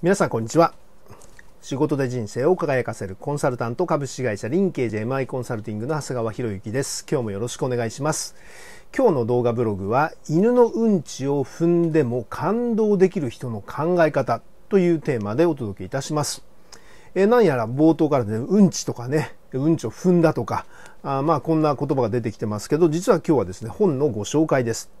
皆さんこんにちは仕事で人生を輝かせるコンサルタント株式会社リンケージ MI コンサルティングの長谷川博之です今日もよろしくお願いします今日の動画ブログは犬のうんちを踏んでも感動できる人の考え方というテーマでお届けいたしますえ何やら冒頭からねうんちとかねうんちを踏んだとかあまあこんな言葉が出てきてますけど実は今日はですね本のご紹介です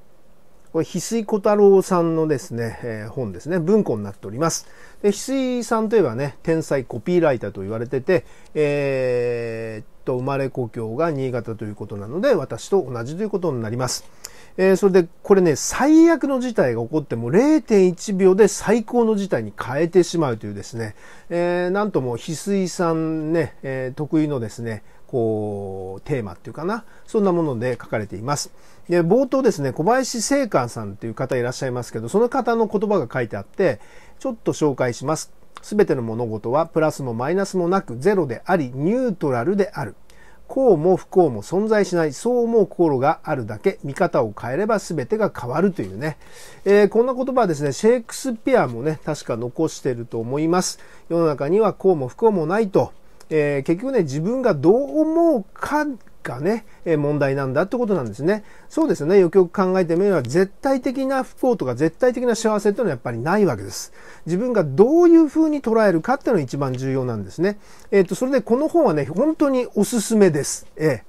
これ、翡翠小太郎さんのですね、えー、本ですね、文庫になっております。で翡翠さんといえばね、天才コピーライターと言われてて、えー、っと、生まれ故郷が新潟ということなので、私と同じということになります。えー、それで、これね、最悪の事態が起こっても0.1秒で最高の事態に変えてしまうというですね、えー、なんとも翡翠さんね、えー、得意のですね、こう、テーマっていうかな、そんなもので書かれています。で、冒頭ですね、小林聖寛さんという方いらっしゃいますけど、その方の言葉が書いてあって、ちょっと紹介します。すべての物事はプラスもマイナスもなくゼロであり、ニュートラルである。幸も不幸も存在しない、そう思う心があるだけ、見方を変えれば全てが変わるというね。えー、こんな言葉はですね、シェイクスピアもね、確か残してると思います。世の中には幸も不幸もないと。えー、結局ね、自分がどう思うかがね、え問題なんだってことなんですね。そうですね。よくよく考えてみれば、絶対的な不幸とか絶対的な幸せっていうのはやっぱりないわけです。自分がどういうふうに捉えるかっていうのが一番重要なんですね。えっ、ー、と、それでこの本はね、本当におすすめです。えー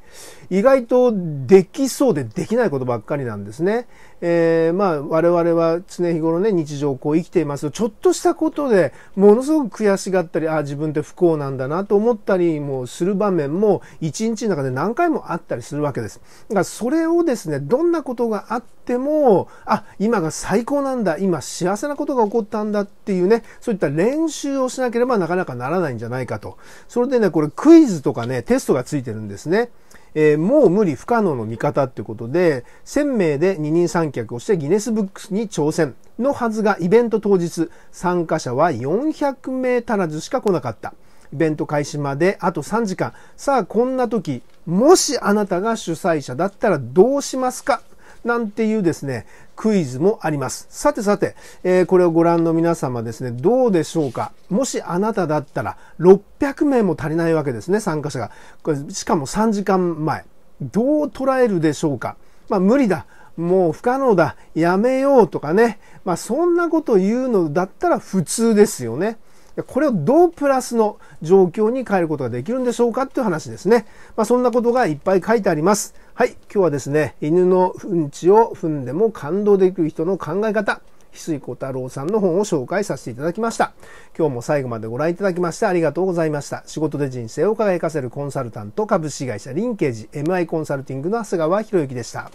意外とできそうでできないことばっかりなんですね。えー、まあ我々は常日頃ね日常こう生きていますとちょっとしたことでものすごく悔しがったりあ自分って不幸なんだなと思ったりもする場面も一日の中で何回もあったりするわけです。だからそれをですねどんなことがあってもあ今が最高なんだ今幸せなことが起こったんだっていうねそういった練習をしなければなかなかならないんじゃないかと。それでねこれクイズとかねテストがついてるんですね。えー、もう無理不可能の見方ってことで、1000名で二人三脚をしてギネスブックスに挑戦のはずがイベント当日、参加者は400名足らずしか来なかった。イベント開始まであと3時間。さあ、こんな時、もしあなたが主催者だったらどうしますかなんていうですね、クイズもあります。さてさて、えー、これをご覧の皆様ですね、どうでしょうかもしあなただったら、600名も足りないわけですね、参加者が。これしかも3時間前。どう捉えるでしょうかまあ、無理だ。もう不可能だ。やめようとかね。まあ、そんなこと言うのだったら普通ですよね。これをどうプラスの状況に変えることができるんでしょうかっていう話ですね。まあ、そんなことがいっぱい書いてあります。はい。今日はですね、犬のうんちを踏んでも感動できる人の考え方。翡翠小太郎さんの本を紹介させていただきました。今日も最後までご覧いただきましてありがとうございました。仕事で人生を輝かせるコンサルタント株式会社リンケージ MI コンサルティングの長谷川博之でした。